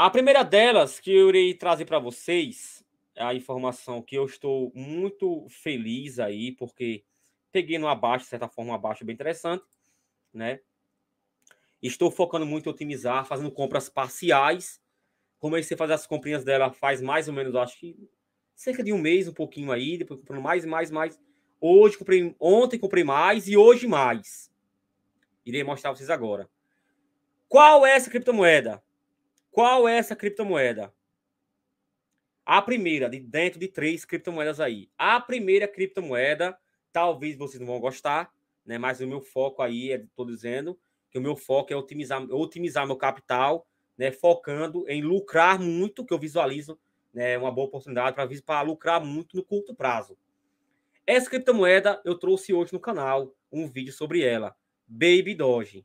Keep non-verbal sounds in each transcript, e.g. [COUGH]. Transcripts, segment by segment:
A primeira delas que eu irei trazer para vocês é a informação que eu estou muito feliz aí, porque peguei no abaixo, de certa forma, um abaixo bem interessante, né? Estou focando muito em otimizar, fazendo compras parciais. Comecei a fazer as comprinhas dela faz mais ou menos, acho que cerca de um mês, um pouquinho aí, depois comprando mais, mais, mais. Hoje comprei, ontem comprei mais e hoje mais. Irei mostrar vocês agora. Qual é essa criptomoeda? Qual é essa criptomoeda? A primeira, de dentro de três criptomoedas aí. A primeira criptomoeda, talvez vocês não vão gostar, né? Mas o meu foco aí, é estou dizendo, que o meu foco é otimizar, otimizar meu capital, né? Focando em lucrar muito, que eu visualizo né, uma boa oportunidade para lucrar muito no curto prazo. Essa criptomoeda eu trouxe hoje no canal um vídeo sobre ela, Baby Doge.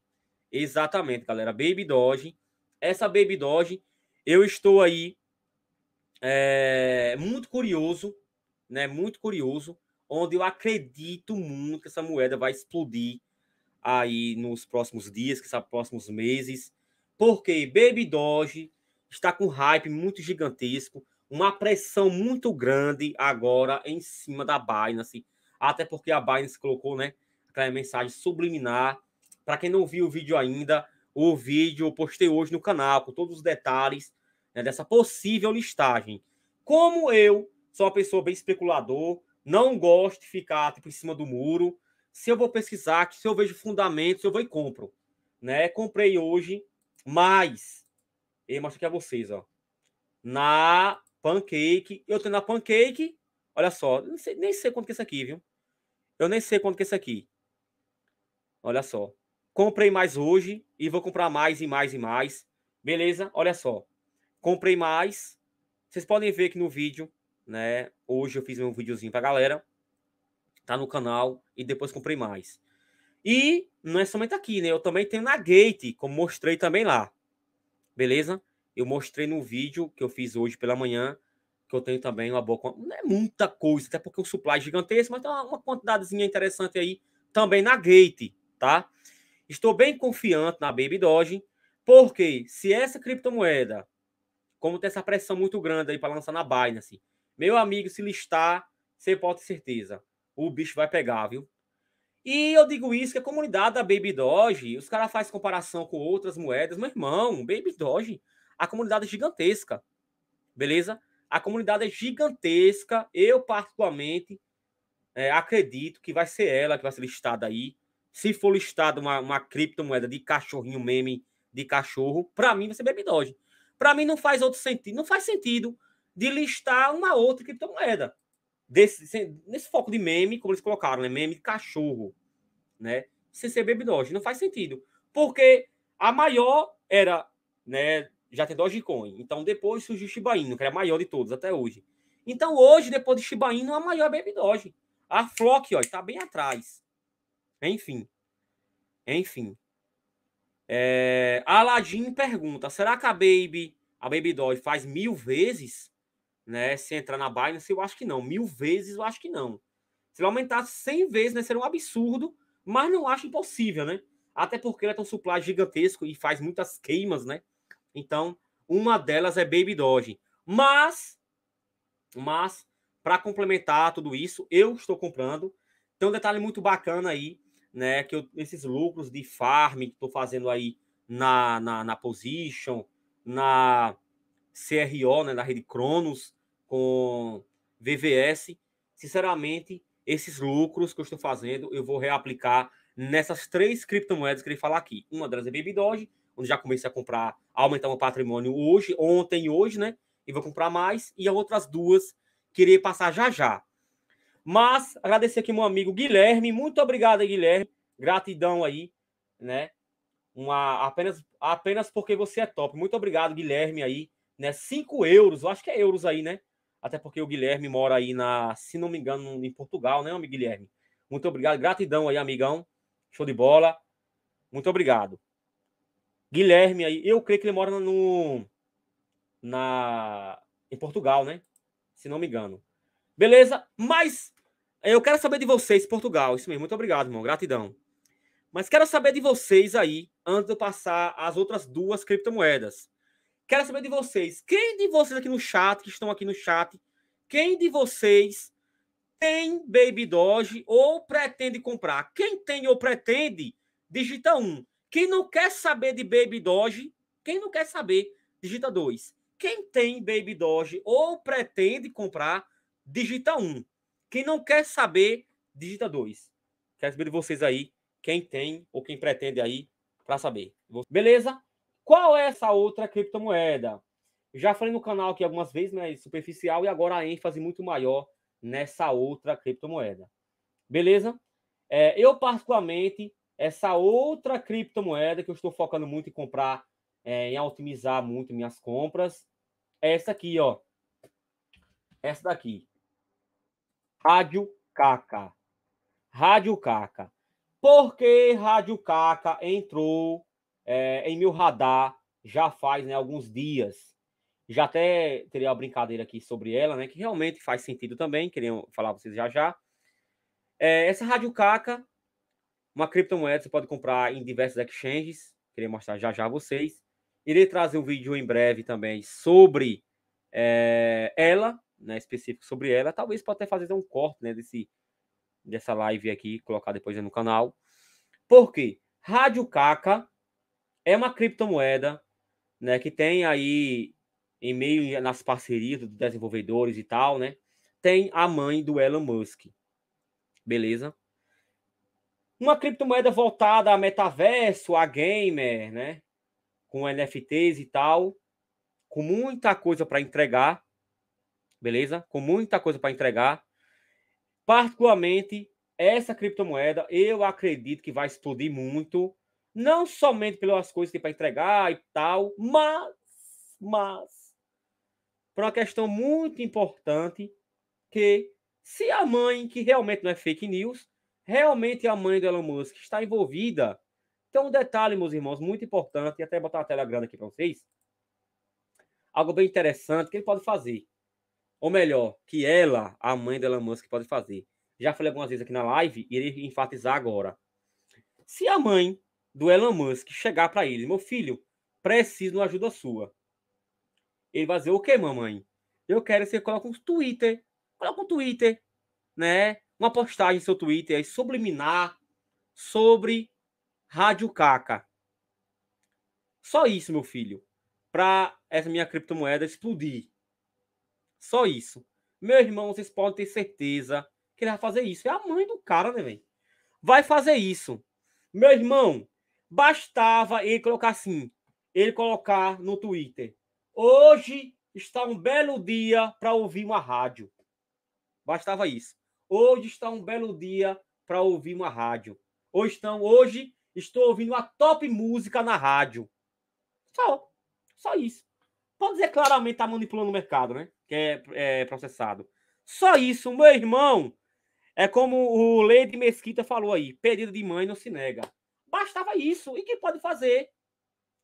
Exatamente, galera. Baby Doge essa Baby Doge. Eu estou aí é, muito curioso, né? Muito curioso, onde eu acredito muito que essa moeda vai explodir aí nos próximos dias, que são próximos meses, porque Baby Doge está com hype muito gigantesco, uma pressão muito grande agora em cima da Binance, até porque a Binance colocou, né, aquela mensagem subliminar. Para quem não viu o vídeo ainda, o vídeo, eu postei hoje no canal, com todos os detalhes né, dessa possível listagem. Como eu sou uma pessoa bem especulador, não gosto de ficar tipo, em cima do muro, se eu vou pesquisar, se eu vejo fundamentos, eu vou e compro. Né? Comprei hoje, mas eu mostro aqui a vocês, ó. Na Pancake, eu tenho na Pancake, olha só, nem sei, nem sei quanto que é isso aqui, viu? Eu nem sei quanto que é isso aqui. Olha só. Comprei mais hoje e vou comprar mais e mais e mais. Beleza? Olha só. Comprei mais. Vocês podem ver aqui no vídeo, né? Hoje eu fiz um videozinho pra galera. Tá no canal e depois comprei mais. E não é somente aqui, né? Eu também tenho na Gate, como mostrei também lá. Beleza? Eu mostrei no vídeo que eu fiz hoje pela manhã, que eu tenho também uma boa Não é muita coisa, até porque o supply é gigantesco, mas tem uma, uma quantidadezinha interessante aí também na Gate, tá? Estou bem confiante na Baby Doge, porque se essa criptomoeda, como tem essa pressão muito grande aí para lançar na Binance, meu amigo, se listar, você pode ter certeza, o bicho vai pegar, viu? E eu digo isso que a comunidade da Baby Doge, os caras fazem comparação com outras moedas, meu irmão, Baby Doge, a comunidade é gigantesca, beleza? A comunidade é gigantesca, eu particularmente é, acredito que vai ser ela que vai ser listada aí se for listado uma, uma criptomoeda de cachorrinho meme de cachorro, para mim vai ser Babydoge. Para mim não faz outro sentido, não faz sentido de listar uma outra criptomoeda. Desse, nesse foco de meme, como eles colocaram, né? Meme de cachorro, né? Sem ser Babydoge, não faz sentido. Porque a maior era, né, já tem Dogecoin. Então depois surgiu Shiba Inu, que era a maior de todos até hoje. Então hoje, depois de Shiba Inu, a maior é Babydoge. A Flock, ó, tá bem atrás. Enfim. Enfim. É, Aladim pergunta: será que a Baby, a Baby Doll faz mil vezes? Né, se entrar na Binance, eu acho que não. Mil vezes eu acho que não. Se ela aumentar 100 vezes, né, seria um absurdo, mas não acho impossível, né? Até porque ela tem um supply gigantesco e faz muitas queimas, né? Então, uma delas é Baby Doge. Mas, mas, para complementar tudo isso, eu estou comprando. Tem um detalhe muito bacana aí né? Que eu, esses lucros de farm que estou fazendo aí na, na, na Position, na CRO, né, na rede Cronos, com VVS, sinceramente, esses lucros que eu estou fazendo, eu vou reaplicar nessas três criptomoedas que ele fala falar aqui. Uma delas é Baby Doge, onde já comecei a comprar, aumentar meu patrimônio hoje, ontem e hoje, né? E vou comprar mais. E as outras duas, queria passar já já. Mas agradecer aqui meu amigo Guilherme. Muito obrigado, Guilherme. Gratidão aí, né? Uma, apenas, apenas porque você é top. Muito obrigado, Guilherme, aí, né? Cinco euros, eu acho que é euros aí, né? Até porque o Guilherme mora aí na, se não me engano, em Portugal, né, amigo Guilherme? Muito obrigado, gratidão aí, amigão. Show de bola. Muito obrigado. Guilherme aí, eu creio que ele mora no na em Portugal, né? Se não me engano. Beleza? Mas eh, eu quero saber de vocês, Portugal. Isso mesmo. Muito obrigado, irmão. Gratidão. Mas quero saber de vocês aí, antes de eu passar as outras duas criptomoedas. Quero saber de vocês. Quem de vocês aqui no chat, que estão aqui no chat, quem de vocês tem Baby Doge ou pretende comprar? Quem tem ou pretende, digita um. Quem não quer saber de Baby Doge, quem não quer saber, digita dois. Quem tem Baby Doge ou pretende comprar, digita um. Quem não quer saber, digita dois. Quero saber de vocês aí, quem tem ou quem pretende aí para saber. Beleza? Qual é essa outra criptomoeda? Já falei no canal aqui algumas vezes, mas é superficial e agora a ênfase muito maior nessa outra criptomoeda. Beleza? É, eu, particularmente, essa outra criptomoeda que eu estou focando muito em comprar, é, em otimizar muito minhas compras, é essa aqui, ó. Essa daqui. Rádio Caca. Rádio Caca. Por que Rádio Caca entrou é, em meu radar já faz né, alguns dias? Já até teria uma brincadeira aqui sobre ela, né? Que realmente faz sentido também, queria falar para vocês já já. É, essa Rádio Caca, uma criptomoeda você pode comprar em diversos exchanges, queria mostrar já já a vocês. Irei trazer um vídeo em breve também sobre é, ela, né, específico sobre ela. Talvez pode até fazer um corte né, desse, dessa live aqui, colocar depois no canal. Por quê? Rádio Caca é uma criptomoeda né, que tem aí, em meio nas parcerias dos desenvolvedores e tal, né? Tem a mãe do Elon Musk. Beleza? Uma criptomoeda voltada a metaverso, a gamer, né? Com NFTs e tal. Com muita coisa para entregar beleza? Com muita coisa para entregar. Particularmente, essa criptomoeda, eu acredito que vai explodir muito. Não somente pelas coisas que tem para entregar e tal, mas, mas, por uma questão muito importante, que se a mãe, que realmente não é fake news, realmente é a mãe do Elon Musk está envolvida. Então, um detalhe, meus irmãos, muito importante, e até botar uma tela grande aqui para vocês. Algo bem interessante que ele pode fazer ou melhor, que ela, a mãe dela Elon Musk, pode fazer. Já falei algumas vezes aqui na live e irei enfatizar agora. Se a mãe do Elon Musk chegar para ele, meu filho, preciso de uma ajuda sua. Ele vai dizer, o que, mamãe? Eu quero que você coloque um Twitter. Coloca um Twitter, né? Uma postagem no seu Twitter aí, subliminar sobre Rádio Caca. Só isso, meu filho, para essa minha criptomoeda explodir só isso. Meu irmão, vocês podem ter certeza que ele vai fazer isso. É a mãe do cara, né, velho? Vai fazer isso. Meu irmão, bastava ele colocar assim. Ele colocar no Twitter. Hoje está um belo dia para ouvir uma rádio. Bastava isso. Hoje está um belo dia para ouvir uma rádio. Hoje, estão, hoje estou ouvindo uma top música na rádio. Só. Só isso. Pode dizer claramente está manipulando o mercado, né? é, é processado. Só isso, meu irmão. É como o Leide Mesquita falou aí: pedido de mãe não se nega. Bastava isso. E que pode fazer?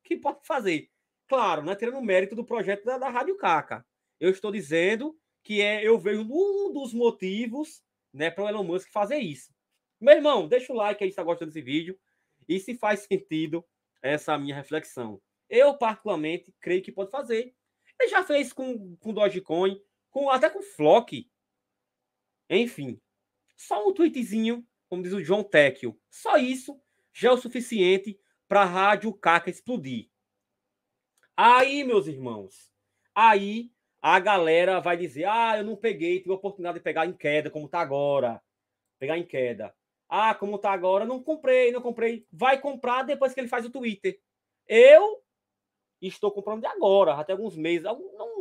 Que pode fazer? Claro, não é tirando o mérito do projeto da, da Rádio Caca. Eu estou dizendo que é, eu vejo um dos motivos né, para o Elon Musk fazer isso. Meu irmão, deixa o like aí se está gostando desse vídeo e se faz sentido essa minha reflexão. Eu, particularmente, creio que pode fazer. Ele já fez com, com Dogecoin, com, até com Flock. Enfim, só um tweetzinho, como diz o John Tecchio. Só isso já é o suficiente para a rádio caca explodir. Aí, meus irmãos, aí a galera vai dizer: ah, eu não peguei, tive a oportunidade de pegar em queda, como tá agora. Pegar em queda. Ah, como tá agora, não comprei, não comprei. Vai comprar depois que ele faz o Twitter. Eu e estou comprando de agora, até alguns meses. não,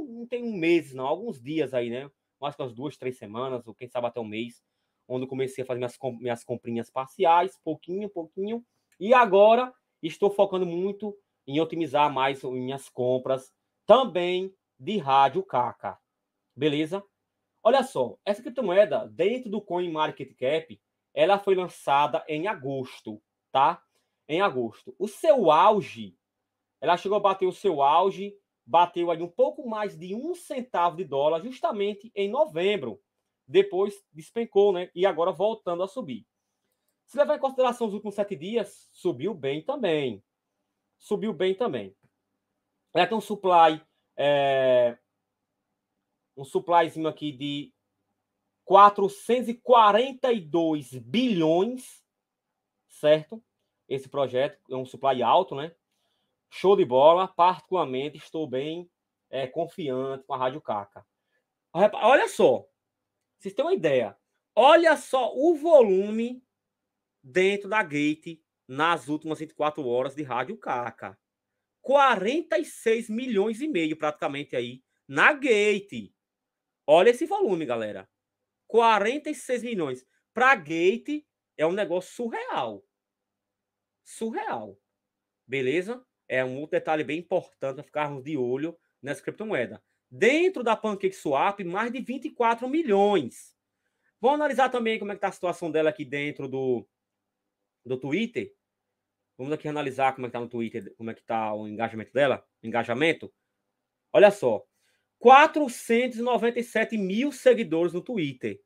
não tem um mês, não, alguns dias aí, né? mais que umas duas, três semanas, ou quem sabe até um mês, onde eu comecei a fazer minhas, minhas comprinhas parciais, pouquinho, pouquinho. E agora estou focando muito em otimizar mais minhas compras também de rádio caca. Beleza? Olha só, essa criptomoeda dentro do CoinMarketCap, ela foi lançada em agosto, tá? Em agosto. O seu auge ela chegou a bater o seu auge, bateu ali um pouco mais de um centavo de dólar, justamente em novembro. Depois despencou, né? E agora voltando a subir. Se levar em consideração os últimos sete dias, subiu bem também. Subiu bem também. Ela tem um supply, é... um supplyzinho aqui de 442 bilhões, certo? Esse projeto é um supply alto, né? show de bola. Particularmente, estou bem é, confiante com a Rádio Caca. Olha só, vocês têm uma ideia. Olha só o volume dentro da gate nas últimas 24 horas de Rádio Caca. 46 milhões e meio praticamente aí na gate. Olha esse volume, galera. 46 milhões. Para gate é um negócio surreal. Surreal. Beleza? é um outro detalhe bem importante para ficarmos de olho nessa criptomoeda. Dentro da Pancake Swap, mais de 24 milhões. Vamos analisar também como é que está a situação dela aqui dentro do, do Twitter. Vamos aqui analisar como é que está no Twitter, como é que está o engajamento dela, engajamento. Olha só, 497 mil seguidores no Twitter.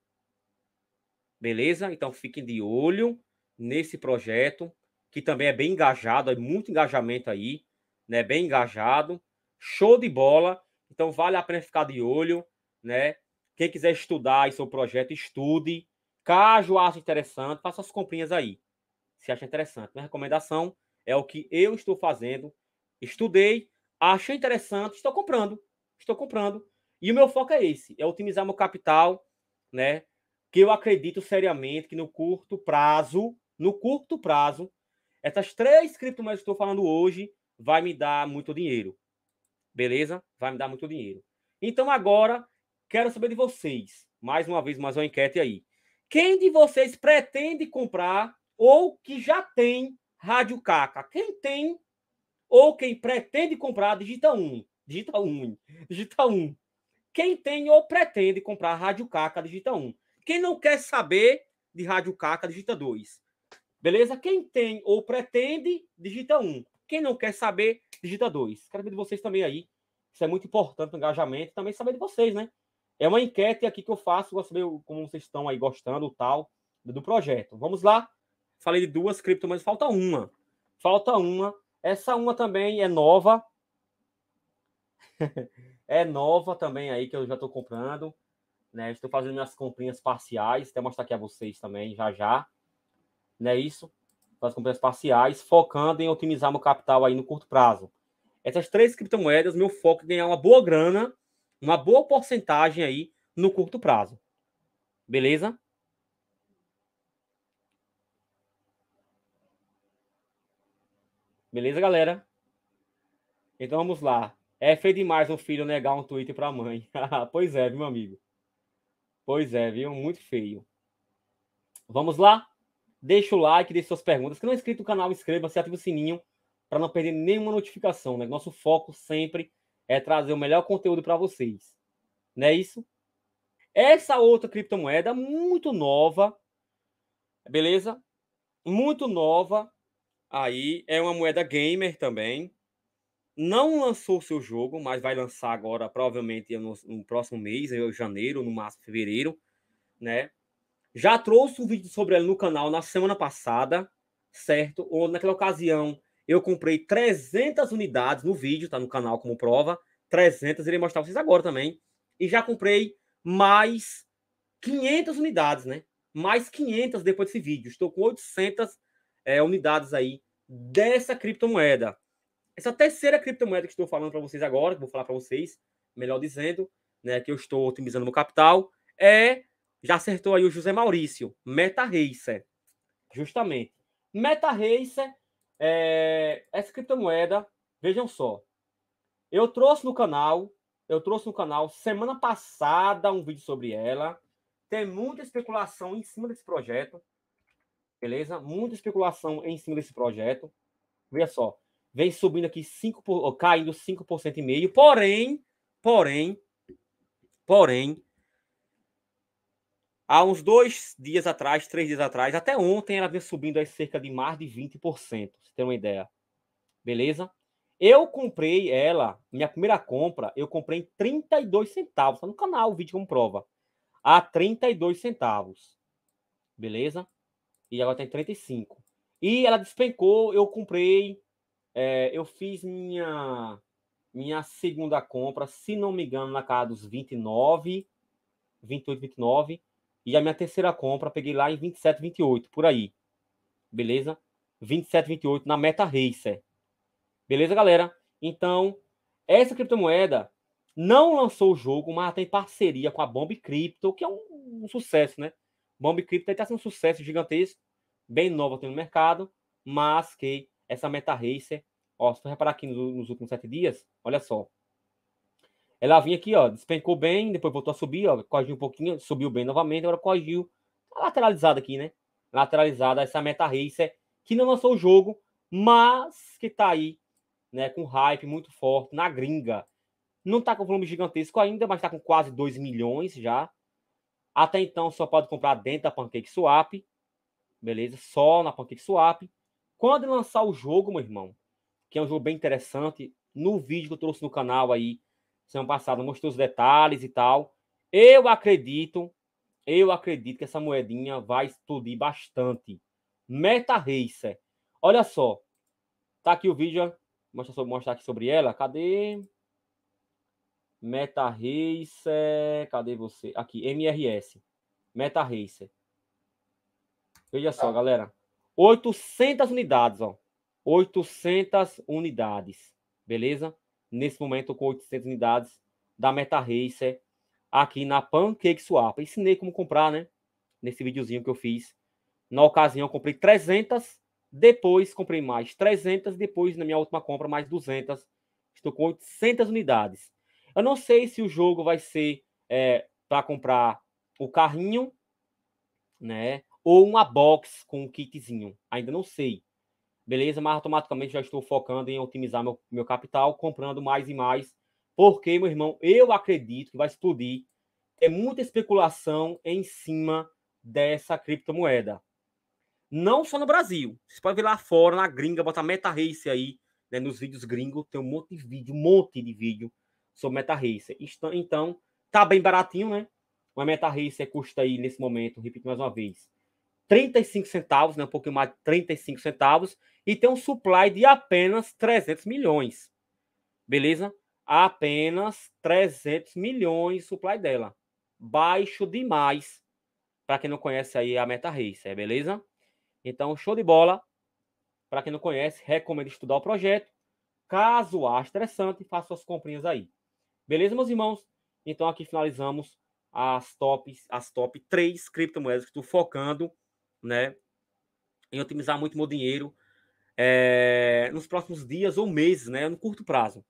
Beleza? Então fiquem de olho nesse projeto que também é bem engajado, é muito engajamento aí, né? Bem engajado, show de bola. Então vale a pena ficar de olho, né? Quem quiser estudar seu projeto, estude. Caso ache interessante, faça as comprinhas aí. Se acha interessante. Minha recomendação é o que eu estou fazendo. Estudei, achei interessante, estou comprando. Estou comprando. E o meu foco é esse: é otimizar meu capital, né? Que eu acredito seriamente que no curto prazo, no curto prazo, essas três criptomoedas que eu estou falando hoje vai me dar muito dinheiro. Beleza? Vai me dar muito dinheiro. Então agora quero saber de vocês. Mais uma vez, mais uma enquete aí. Quem de vocês pretende comprar ou que já tem Rádio Caca? Quem tem ou quem pretende comprar, digita um. Digita um. Digita um. Quem tem ou pretende comprar Rádio Caca, digita um. Quem não quer saber de Rádio Caca, digita dois. Beleza? Quem tem ou pretende, digita um. Quem não quer saber, digita dois. Quero ver de vocês também aí. Isso é muito importante para engajamento. Também saber de vocês, né? É uma enquete aqui que eu faço para saber como vocês estão aí gostando tal do projeto. Vamos lá. Falei de duas criptomoedas, falta uma. Falta uma. Essa uma também é nova. [LAUGHS] é nova também aí que eu já estou comprando. Né? Estou fazendo minhas comprinhas parciais. Até mostrar aqui a vocês também já já não é isso? As compras parciais, focando em otimizar meu capital aí no curto prazo. Essas três criptomoedas, meu foco é ganhar uma boa grana, uma boa porcentagem aí no curto prazo. Beleza? Beleza, galera? Então vamos lá. É feio demais um filho negar um Twitter para a mãe. [LAUGHS] pois é, meu amigo. Pois é, viu? Muito feio. Vamos lá? Deixa o like, deixa suas perguntas. Se não é inscrito no canal, inscreva-se, ative o sininho para não perder nenhuma notificação. Né? Nosso foco sempre é trazer o melhor conteúdo para vocês. Não é isso? Essa outra criptomoeda, muito nova, beleza? Muito nova. Aí é uma moeda gamer também. Não lançou o seu jogo, mas vai lançar agora, provavelmente no, no próximo mês, em janeiro, no máximo fevereiro, né? Já trouxe um vídeo sobre ela no canal na semana passada, certo? ou naquela ocasião eu comprei 300 unidades no vídeo, tá no canal como prova. 300, irei mostrar vocês agora também. E já comprei mais 500 unidades, né? Mais 500 depois desse vídeo. Estou com 800 é, unidades aí dessa criptomoeda. Essa terceira criptomoeda que estou falando para vocês agora, que vou falar para vocês, melhor dizendo, né, que eu estou otimizando meu capital, é já acertou aí o José Maurício. Meta Racer. Justamente. Meta Racer é, é essa criptomoeda. Vejam só. Eu trouxe no canal. Eu trouxe no canal semana passada um vídeo sobre ela. Tem muita especulação em cima desse projeto. Beleza? Muita especulação em cima desse projeto. Veja só. Vem subindo aqui 5%, caindo 5,5%. e meio. Porém, porém, porém, Há uns dois dias atrás, três dias atrás, até ontem ela vinha subindo a cerca de mais de 20%, você tem uma ideia. Beleza? Eu comprei ela, minha primeira compra, eu comprei em 32 centavos. Tá no canal o vídeo comprova. A 32 centavos. Beleza? E agora tem 35. E ela despencou, eu comprei. É, eu fiz minha minha segunda compra, se não me engano, na casa dos 29, 28, 29. E a minha terceira compra peguei lá em 27,28, por aí. Beleza? 27,28 na Meta Racer. Beleza, galera? Então, essa criptomoeda não lançou o jogo, mas tem parceria com a Bomb Crypto, que é um, um sucesso, né? Bomb Crypto está sendo um sucesso gigantesco, bem nova no mercado, mas que essa Meta Racer, ó, se você reparar aqui nos, nos últimos sete dias, olha só, ela vinha aqui, ó, despencou bem, depois voltou a subir, ó, corrigiu um pouquinho, subiu bem novamente, agora corrigiu. Tá lateralizada aqui, né? Lateralizada, essa meta racer que não lançou o jogo, mas que tá aí, né, com hype muito forte na gringa. Não tá com volume gigantesco ainda, mas tá com quase 2 milhões já. Até então só pode comprar dentro da Pancake Swap, beleza? Só na Pancake Swap. Quando lançar o jogo, meu irmão, que é um jogo bem interessante, no vídeo que eu trouxe no canal aí, Semana é passada mostrou os detalhes e tal. Eu acredito, eu acredito que essa moedinha vai explodir bastante. Meta Racer. Olha só. Tá aqui o vídeo. Mostra, mostrar aqui sobre ela. Cadê? Meta Racer. Cadê você? Aqui, MRS. Meta Racer. Veja só, ah. galera. 800 unidades, ó. 800 unidades. Beleza? nesse momento com 800 unidades da Meta Racer aqui na Pancake Swap. Ensinei como comprar, né? Nesse videozinho que eu fiz. Na ocasião, comprei 300, depois comprei mais 300, depois na minha última compra mais 200. Estou com 800 unidades. Eu não sei se o jogo vai ser é, para comprar o carrinho, né? Ou uma box com um kitzinho. Ainda não sei beleza? Mas automaticamente já estou focando em otimizar meu, meu capital, comprando mais e mais, porque, meu irmão, eu acredito que vai explodir. Tem muita especulação em cima dessa criptomoeda. Não só no Brasil. Você pode vir lá fora, na gringa, botar Meta Race aí, né, nos vídeos gringos, tem um monte de vídeo, um monte de vídeo sobre Meta Race. Então, tá bem baratinho, né? Uma Meta Race custa aí, nesse momento, repito mais uma vez, 35 centavos, né? Um pouquinho mais de 35 centavos e tem um supply de apenas 300 milhões. Beleza? Apenas 300 milhões supply dela. Baixo demais. Para quem não conhece aí a Meta é beleza? Então, show de bola. Para quem não conhece, recomendo estudar o projeto. Caso ache interessante, faça suas comprinhas aí. Beleza, meus irmãos? Então, aqui finalizamos as tops, as top 3 criptomoedas que estou focando, né? Em otimizar muito meu dinheiro é, nos próximos dias ou meses, né? No curto prazo.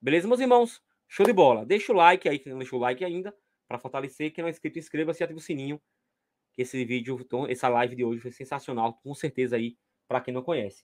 Beleza, meus irmãos? Show de bola. Deixa o like aí, quem não deixou o like ainda, para fortalecer. Quem não é inscrito, inscreva-se e ativa o sininho. Que esse vídeo, então, essa live de hoje foi sensacional, com certeza aí, para quem não conhece.